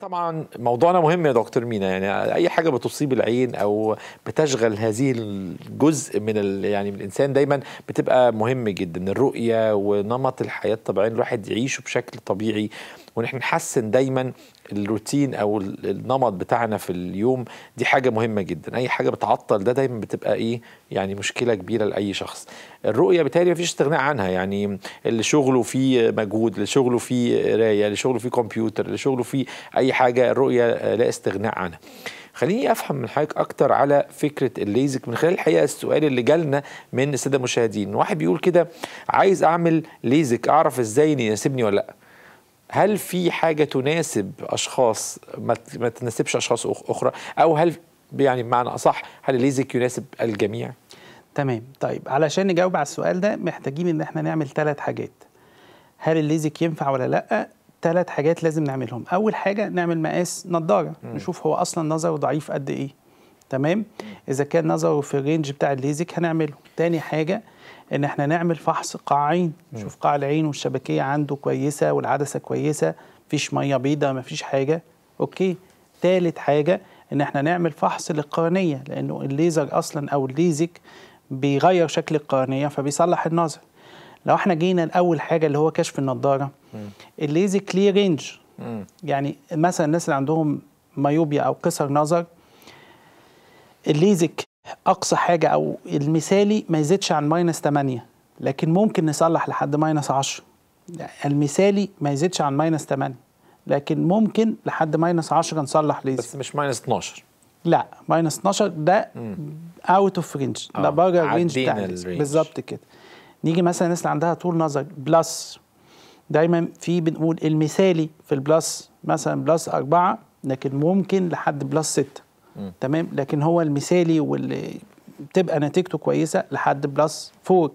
طبعا موضوعنا مهم يا دكتور مينا يعني اي حاجه بتصيب العين او بتشغل هذه الجزء من ال... يعني من الانسان دايما بتبقى مهم جدا الرؤيه ونمط الحياه الطبيعي الواحد يعيشه بشكل طبيعي ونحن نحسن دايما الروتين او النمط بتاعنا في اليوم دي حاجه مهمه جدا اي حاجه بتعطل ده دايما بتبقى ايه يعني مشكله كبيره لاي شخص الرؤيه بالتالي مفيش استغناء عنها يعني اللي شغله فيه مجهود اللي شغله فيه قرايه اللي شغله فيه كمبيوتر اللي شغله فيه اي حاجه الرؤيه لا استغناء عنها خليني افهم من حضرتك اكتر على فكره الليزك من خلال الحقيقه السؤال اللي جالنا من الساده المشاهدين واحد بيقول كده عايز اعمل ليزك اعرف ازاي يناسبني ولا لا هل في حاجه تناسب اشخاص ما تناسبش اشخاص اخرى او هل يعني بمعنى اصح هل الليزك يناسب الجميع تمام طيب علشان نجاوب على السؤال ده محتاجين ان احنا نعمل ثلاث حاجات هل الليزك ينفع ولا لا ثلاث حاجات لازم نعملهم اول حاجه نعمل مقاس نضاره نشوف هو اصلا نظره ضعيف قد ايه تمام اذا كان نظره في الرينج بتاع الليزك هنعمله تاني حاجه ان احنا نعمل فحص قاع عين نشوف قاع العين والشبكيه عنده كويسه والعدسه كويسه مفيش ميه بيضاء مفيش حاجه اوكي تالت حاجه ان احنا نعمل فحص للقرنيه لانه الليزر اصلا او الليزك بيغير شكل القرنيه فبيصلح النظر لو احنا جينا لاول حاجه اللي هو كشف النضاره الليزك ليه رينج يعني مثلا الناس اللي عندهم مايوبيا او قصر نظر الليزك اقصى حاجه او المثالي ما يزيدش عن ماينس 8 لكن ممكن نصلح لحد ماينس 10 المثالي ما يزيدش عن ماينس 8 لكن ممكن لحد ماينس 10 نصلح ليزك بس مش ماينس 12 لا ماينس 12 ده اوت اوف رينج ده آه، بره الرينج بتاع بالظبط كده نيجي مثلا الناس اللي عندها طول نظر بلس دايما في بنقول المثالي في البلس مثلا بلس 4 لكن ممكن لحد بلس 6 تمام لكن هو المثالي واللي بتبقى نتيجته كويسه لحد بلس فوق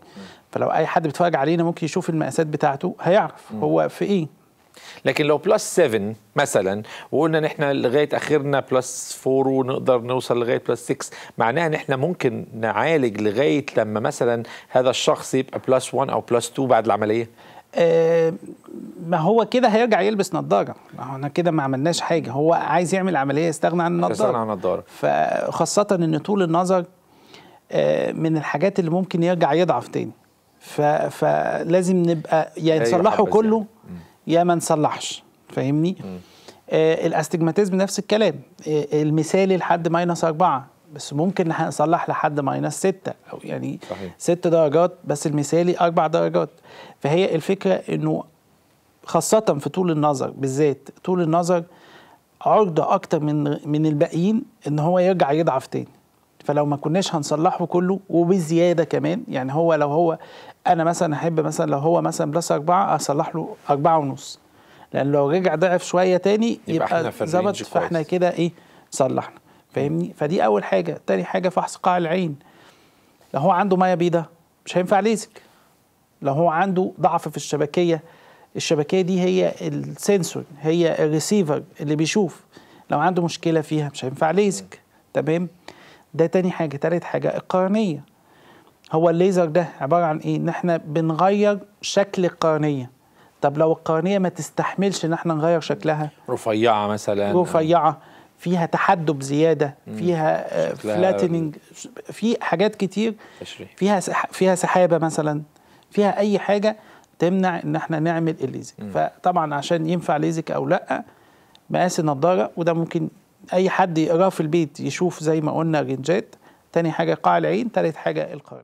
فلو اي حد بيتفرج علينا ممكن يشوف المقاسات بتاعته هيعرف هو في ايه لكن لو بلس 7 مثلا وقلنا ان احنا لغايه اخرنا بلس 4 ونقدر نوصل لغايه بلس 6 معناها ان احنا ممكن نعالج لغايه لما مثلا هذا الشخص يبقى بلس 1 او بلس 2 بعد العمليه آه ما هو كده هيرجع يلبس نظاره ما هو انا كده ما عملناش حاجه هو عايز يعمل عمليه يستغنى عن النظاره يستغنى عن النظاره فخاصه ان طول النظر آه، من الحاجات اللي ممكن يرجع يضعف تاني فلازم نبقى يا نصلحه كله يا ما نصلحش فاهمني آه الاستجماتيزم نفس الكلام آه المثالي لحد ماينس أربعة بس ممكن نصلح لحد ماينس ستة أو يعني صحيح. ست درجات بس المثالي أربع درجات فهي الفكرة إنه خاصة في طول النظر بالذات طول النظر عرضة أكتر من من الباقيين إن هو يرجع يضعف تاني فلو ما كناش هنصلحه كله وبزيادة كمان يعني هو لو هو أنا مثلا أحب مثلا لو هو مثلا بلس أربعة أصلح له أربعة ونص لأن لو رجع ضعف شوية تاني يبقى, يبقى ظبط فإحنا كده إيه صلحنا فاهمني فدي أول حاجة تاني حاجة فحص قاع العين لو هو عنده مية بيضة مش هينفع ليزك لو هو عنده ضعف في الشبكية الشبكيه دي هي السنسور هي الريسيفر اللي بيشوف لو عنده مشكله فيها مش هينفع ليزك تمام ده تاني حاجه تالت حاجه القرنيه هو الليزر ده عباره عن ايه ان احنا بنغير شكل القرنيه طب لو القرنيه ما تستحملش ان احنا نغير شكلها رفيعه مثلا رفيعه فيها تحدب زياده فيها فلاتننج آه، في حاجات كتير فيها فيها سحابه مثلا فيها اي حاجه تمنع ان احنا نعمل الليزك مم. فطبعا عشان ينفع ليزك او لا مقاس النضاره وده ممكن اي حد يقراه في البيت يشوف زي ما قلنا الرنجات تاني حاجه قاع العين تالت حاجه القرن